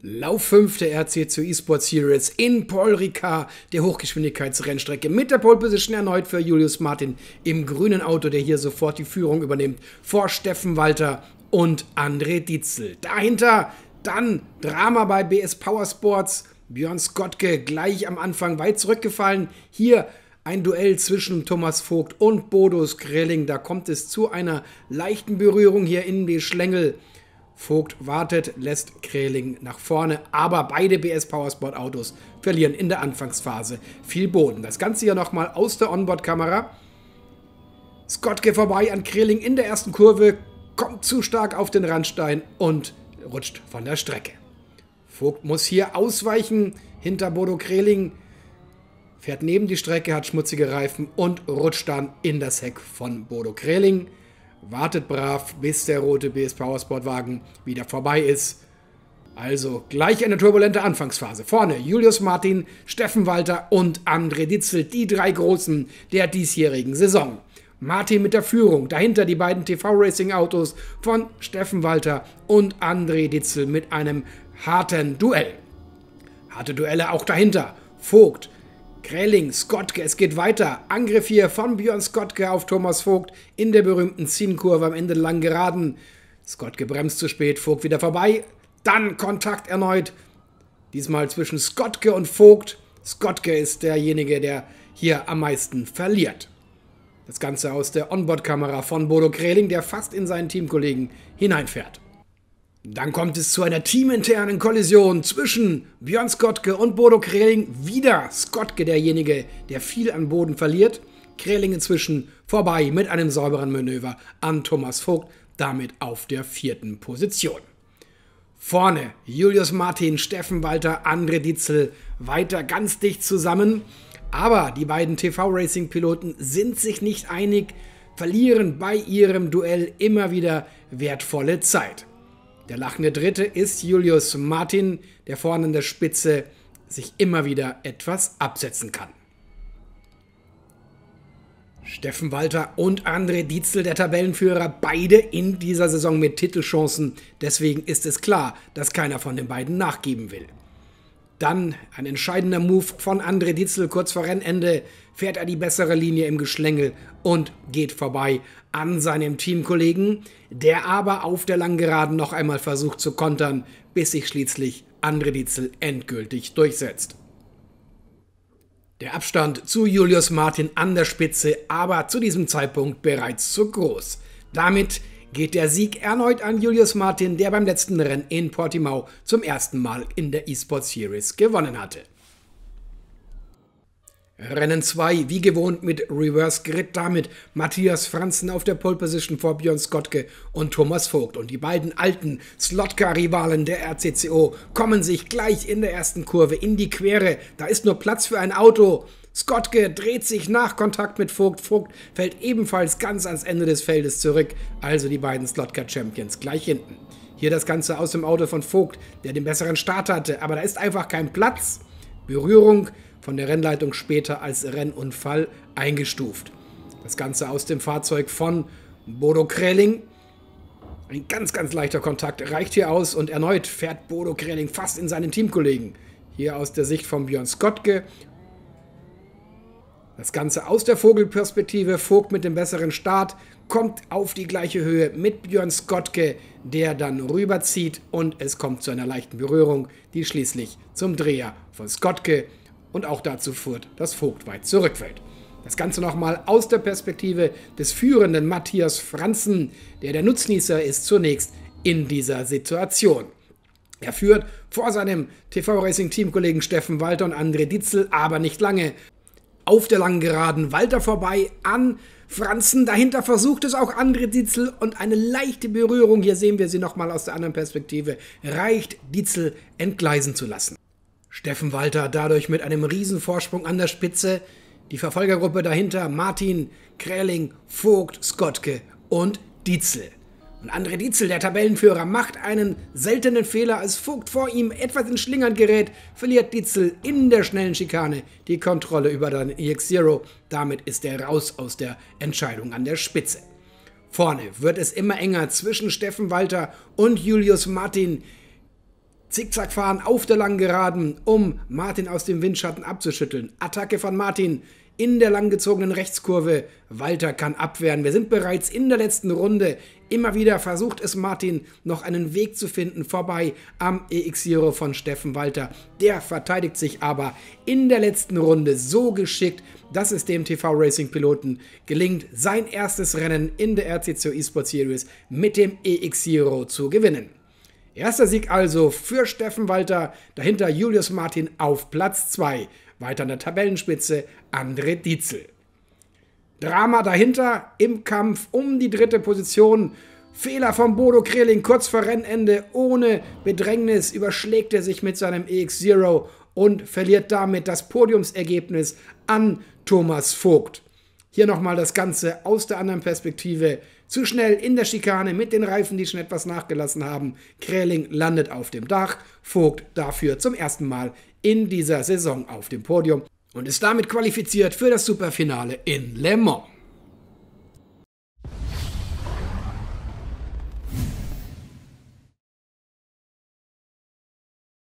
Lauf 5 der RC zur eSports Series in Paul Ricard, der Hochgeschwindigkeitsrennstrecke, mit der Pole Position erneut für Julius Martin im grünen Auto, der hier sofort die Führung übernimmt, vor Steffen Walter und André Dietzel. Dahinter dann Drama bei BS Powersports, Björn Skotke gleich am Anfang weit zurückgefallen, hier ein Duell zwischen Thomas Vogt und Bodo Grilling. da kommt es zu einer leichten Berührung hier in die Schlängel. Vogt wartet, lässt Kreling nach vorne, aber beide BS Powersport Autos verlieren in der Anfangsphase viel Boden. Das Ganze hier nochmal aus der Onboard-Kamera. Scott geht vorbei an Kreling in der ersten Kurve, kommt zu stark auf den Randstein und rutscht von der Strecke. Vogt muss hier ausweichen hinter Bodo Kreling, fährt neben die Strecke, hat schmutzige Reifen und rutscht dann in das Heck von Bodo Kreling wartet brav, bis der rote BS Powersportwagen wieder vorbei ist. Also gleich eine turbulente Anfangsphase. Vorne Julius Martin, Steffen Walter und André Ditzel, die drei Großen der diesjährigen Saison. Martin mit der Führung, dahinter die beiden TV-Racing-Autos von Steffen Walter und André Ditzel mit einem harten Duell. Harte Duelle auch dahinter. Vogt, Krelling, Skotke, es geht weiter. Angriff hier von Björn Skotke auf Thomas Vogt in der berühmten Zienkurve am Ende lang geraden. Skotke bremst zu spät, Vogt wieder vorbei. Dann Kontakt erneut. Diesmal zwischen Skotke und Vogt. Skotke ist derjenige, der hier am meisten verliert. Das Ganze aus der Onboard-Kamera von Bodo Kreling, der fast in seinen Teamkollegen hineinfährt. Dann kommt es zu einer teaminternen Kollision zwischen Björn Skotke und Bodo Kreling. Wieder Skotke derjenige, der viel an Boden verliert. Kreling inzwischen vorbei mit einem sauberen Manöver an Thomas Vogt, damit auf der vierten Position. Vorne Julius Martin, Steffen Walter, Andre Dietzel weiter ganz dicht zusammen. Aber die beiden TV-Racing-Piloten sind sich nicht einig, verlieren bei ihrem Duell immer wieder wertvolle Zeit. Der lachende Dritte ist Julius Martin, der vorne an der Spitze sich immer wieder etwas absetzen kann. Steffen Walter und André Dietzel, der Tabellenführer, beide in dieser Saison mit Titelchancen. Deswegen ist es klar, dass keiner von den beiden nachgeben will. Dann ein entscheidender Move von André Dietzel kurz vor Rennende, fährt er die bessere Linie im Geschlängel und geht vorbei an seinem Teamkollegen, der aber auf der Langgeraden noch einmal versucht zu kontern, bis sich schließlich André Dietzel endgültig durchsetzt. Der Abstand zu Julius Martin an der Spitze aber zu diesem Zeitpunkt bereits zu groß. Damit geht der Sieg erneut an Julius Martin, der beim letzten Rennen in Portimao zum ersten Mal in der eSports Series gewonnen hatte. Rennen 2, wie gewohnt mit Reverse Grid, damit Matthias Franzen auf der Pole Position vor Björn Skotke und Thomas Vogt. Und die beiden alten Slotka-Rivalen der RCCO kommen sich gleich in der ersten Kurve in die Quere. Da ist nur Platz für ein Auto. Skotke dreht sich nach Kontakt mit Vogt. Vogt fällt ebenfalls ganz ans Ende des Feldes zurück. Also die beiden Slotka-Champions gleich hinten. Hier das Ganze aus dem Auto von Vogt, der den besseren Start hatte. Aber da ist einfach kein Platz. Berührung von der Rennleitung später als Rennunfall eingestuft. Das Ganze aus dem Fahrzeug von Bodo Kreling. Ein ganz, ganz leichter Kontakt reicht hier aus und erneut fährt Bodo Kreling fast in seinen Teamkollegen. Hier aus der Sicht von Björn Skotke. Das Ganze aus der Vogelperspektive. Vogt mit dem besseren Start kommt auf die gleiche Höhe mit Björn Skotke, der dann rüberzieht und es kommt zu einer leichten Berührung, die schließlich zum Dreher von Skotke und auch dazu führt, dass Vogt weit zurückfällt. Das Ganze nochmal aus der Perspektive des führenden Matthias Franzen, der der Nutznießer ist zunächst in dieser Situation. Er führt vor seinem TV-Racing-Teamkollegen Steffen Walter und André Dietzel aber nicht lange. Auf der langen Geraden Walter vorbei an Franzen. Dahinter versucht es auch André Dietzel und eine leichte Berührung, hier sehen wir sie nochmal aus der anderen Perspektive, reicht Dietzel entgleisen zu lassen. Steffen Walter dadurch mit einem Riesenvorsprung an der Spitze, die Verfolgergruppe dahinter Martin, Kräling, Vogt, Skotke und Dietzel. Und André Dietzel, der Tabellenführer, macht einen seltenen Fehler, als Vogt vor ihm etwas in Schlingern gerät, verliert Dietzel in der schnellen Schikane die Kontrolle über den ex Zero. Damit ist er raus aus der Entscheidung an der Spitze. Vorne wird es immer enger zwischen Steffen Walter und Julius Martin, Zickzack fahren auf der langen Geraden, um Martin aus dem Windschatten abzuschütteln. Attacke von Martin in der langgezogenen Rechtskurve. Walter kann abwehren. Wir sind bereits in der letzten Runde. Immer wieder versucht es Martin, noch einen Weg zu finden vorbei am EX Hero von Steffen Walter. Der verteidigt sich aber in der letzten Runde so geschickt, dass es dem TV Racing Piloten gelingt, sein erstes Rennen in der RCCO eSport Series mit dem EX Hero zu gewinnen. Erster Sieg also für Steffen Walter, dahinter Julius Martin auf Platz 2. Weiter an der Tabellenspitze André Dietzel. Drama dahinter im Kampf um die dritte Position. Fehler von Bodo Kreling kurz vor Rennende ohne Bedrängnis überschlägt er sich mit seinem EX0 und verliert damit das Podiumsergebnis an Thomas Vogt. Hier nochmal das Ganze aus der anderen Perspektive. Zu schnell in der Schikane mit den Reifen, die schon etwas nachgelassen haben. Kräling landet auf dem Dach, Vogt dafür zum ersten Mal in dieser Saison auf dem Podium und ist damit qualifiziert für das Superfinale in Le Mans.